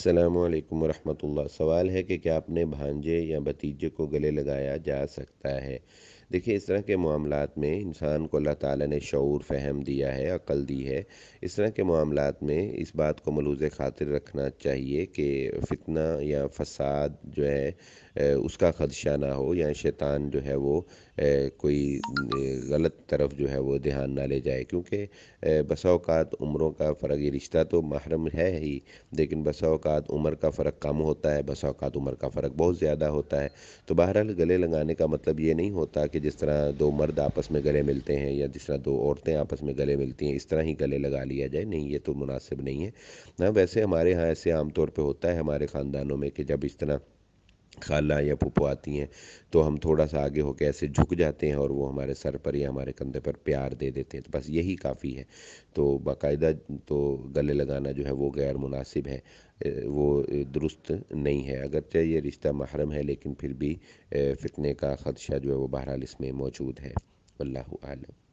अल्लाम वरहमतुल्लाह सवाल है कि क्या अपने भांजे या भतीजे को गले लगाया जा सकता है देखिए इस तरह के मामला में इंसान को अल्लाह ताला ने शूर फहम दिया है अकल दी है इस तरह के मामला में इस बात को मलूज़ खातिर रखना चाहिए कि फितना या फसाद जो है उसका खदशा ना हो या शैतान जो है वो कोई गलत तरफ जो है वो ध्यान ना ले जाए क्योंकि बसाओकात उम्रों का फ़र्क ये रिश्ता तो महरम है ही लेकिन बसाओकात उम्र का फ़र्क कम होता है बसाओकात उम्र का फ़र्क बहुत ज़्यादा होता है तो बहरहाल गले लगाने का मतलब ये नहीं होता कि जिस तरह दो मर्द आपस में गले मिलते हैं या जिस तरह दो औरतें आपस में गले मिलती हैं इस तरह ही गले लगा लिया जाए नहीं ये तो मुनासिब नहीं है ना वैसे हमारे यहाँ ऐसे आमतौर पर होता है हमारे ख़ानदानों में कि जब इस तरह खाला या पुपो आती हैं तो हम थोड़ा सा आगे होकर ऐसे झुक जाते हैं और वो हमारे सर पर या हमारे कंधे पर प्यार दे देते हैं तो बस यही काफ़ी है तो बाकायदा तो गले लगाना जो है वो गैर मुनासिब है वो दुरुस्त नहीं है अगरचे ये रिश्ता महरम है लेकिन फिर भी फितने का ख़दशा जो है वो बहरहाल इसमें मौजूद है अल्लाह आलम